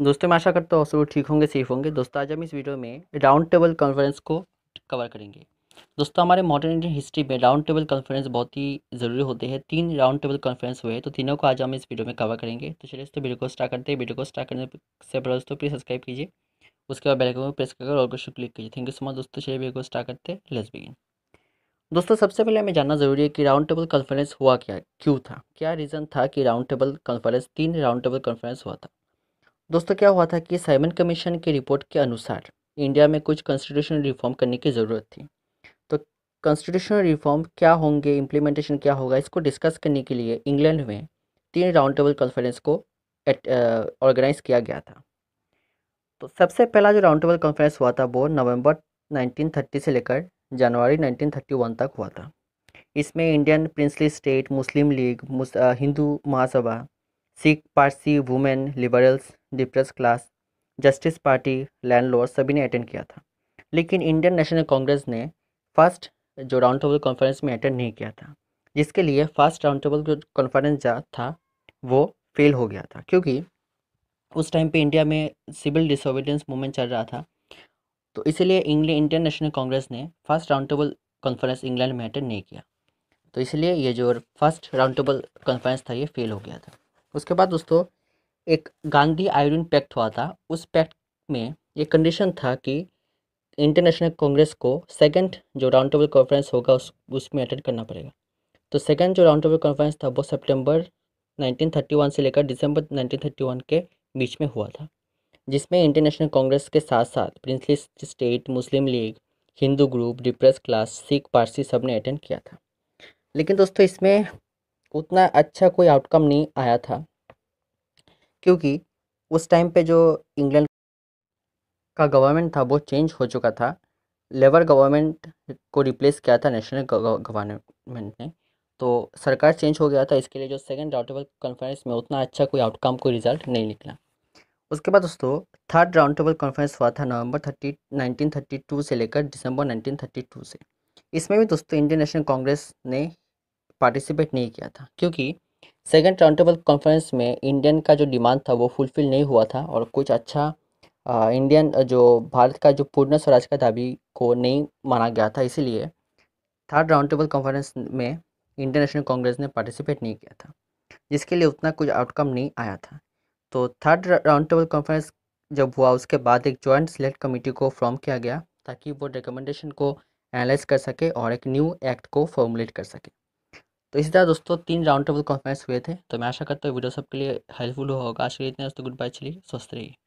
दोस्तों मैं आशा करता हूँ सब ठीक होंगे सेफ होंगे दोस्तों आज हम इस वीडियो में राउंड टेबल कॉन्फ्रेंस को कवर करेंगे दोस्तों हमारे मॉडर्न इंडियन हिस्ट्री में राउंड टेबल कॉन्फ्रेंस बहुत ही ज़रूरी होते हैं तीन राउंड टेबल कॉन्फ्रेंस हुए तो तीनों को आज हम इस वीडियो में कवर करेंगे तो चलिए दोस्तों वीडियो को स्टार्ट करते हैं वीडियो को स्टार्ट करने से पहले दोस्तों प्लीज़ सब्सक्राइब कीजिए उसके बाद बेलाइकन को प्रेस करके और क्वेश्चन क्लिक कीजिए थैंक यू सो मच दोस्तों चलिए वीडियो को स्टार्ट करते हैं लेट्स बिगिन दोस्तों सबसे पहले हमें जानना ज़रूरी है कि राउंड टेबल कॉन्फ्रेंस हुआ क्या क्यों था क्या रीज़न था कि राउंड टेबल कॉन्फ्रेंस तीन राउंड टेबल कॉन्फ्रेंस हुआ था दोस्तों क्या हुआ था कि साइमन कमीशन की रिपोर्ट के अनुसार इंडिया में कुछ कॉन्स्टिट्यूशनल रिफॉर्म करने की ज़रूरत थी तो कॉन्स्टिट्यूशनल रिफॉर्म क्या होंगे इम्प्लीमेंटेशन क्या होगा इसको डिस्कस करने के लिए इंग्लैंड में तीन राउंड टेबल कॉन्फ्रेंस को ऑर्गेनाइज किया गया था तो सबसे पहला जो राउंड टेबल कॉन्फ्रेंस हुआ था वो नवंबर 1930 से लेकर जनवरी 1931 तक हुआ था इसमें Indian princely state Muslim League मुस, Hindu Mahasabha Sikh Parsi women liberals depress class Justice Party landlord सभी ने अटेंड किया था लेकिन इंडियन नेशनल कांग्रेस ने फर्स्ट जो राउंड टेबल कॉन्फ्रेंस में अटेंड नहीं किया था जिसके लिए फर्स्ट राउंड टेबल जो कॉन्फ्रेंस था वो फेल हो गया था क्योंकि उस टाइम पे इंडिया में सिविल डिसोबिडेंस मूवमेंट चल रहा था तो इसीलिए इंग्लैंड इंडियन नेशनल कांग्रेस ने first round table conference England में अटेंड नहीं किया तो इसलिए ये जो फर्स्ट राउंड टेबल कॉन्फ्रेंस था ये फेल हो गया था उसके बाद दोस्तों एक गांधी आयोडीन पैक्ट हुआ था उस पैक्ट में ये कंडीशन था कि इंटरनेशनल कांग्रेस को सेकंड जो राउंड टेबल कॉन्फ्रेंस होगा उस उसमें अटेंड करना पड़ेगा तो सेकंड जो राउंड टेबल कॉन्फ्रेंस था वो सितंबर 1931 से लेकर दिसंबर 1931 के बीच में हुआ था जिसमें इंटरनेशनल कांग्रेस के साथ साथ princely state Muslim League Hindu group depress class Sikh Parsi सब ने अटेंड किया था लेकिन दोस्तों इसमें उतना अच्छा कोई आउटकम नहीं आया था क्योंकि उस टाइम पे जो इंग्लैंड का गवर्नमेंट था वो चेंज हो चुका था लेबर गवर्नमेंट को रिप्लेस किया था नेशनल गवर्नमेंट ने तो सरकार चेंज हो गया था इसके लिए जो सेकेंड राउंड टेबल कॉन्फ्रेंस में उतना अच्छा कोई आउटकम कोई रिजल्ट नहीं निकला उसके बाद दोस्तों थर्ड राउंड टेबल कॉन्फ्रेंस हुआ था November thirty nineteen thirty two से लेकर दिसंबर नाइनटीन थर्टी टू से इसमें भी दोस्तों इंडियन नेशनल कांग्रेस ने पार्टिसिपेट नहीं किया था क्योंकि सेकेंड राउंड टेबल कॉन्फ्रेंस में इंडियन का जो डिमांड था वो फुलफिल नहीं हुआ था और कुछ अच्छा आ, इंडियन जो भारत का जो पूर्ण स्वराज का दाबी को नहीं माना गया था इसीलिए थर्ड राउंड टेबल कॉन्फ्रेंस में इंडियन नेशनल कांग्रेस ने पार्टिसिपेट नहीं किया था जिसके लिए उतना कुछ आउटकम नहीं आया था तो थर्ड राउंड टेबल कॉन्फ्रेंस जब हुआ उसके बाद एक जॉइंट सिलेक्ट कमेटी को फॉर्म किया गया ताकि वो रिकमेंडेशन को एनालाइज कर सके और एक न्यू एक्ट को फॉर्मुलेट कर सके तो इसी तरह दोस्तों तीन राउंड टेबल कॉन्फ्रेंस हुए थे तो मैं आशा करता हूँ वीडियो सबके लिए हेल्पफुल होगा आज के लिए इतना दोस्तों गुड बाय चलिए स्वस्थ रहिए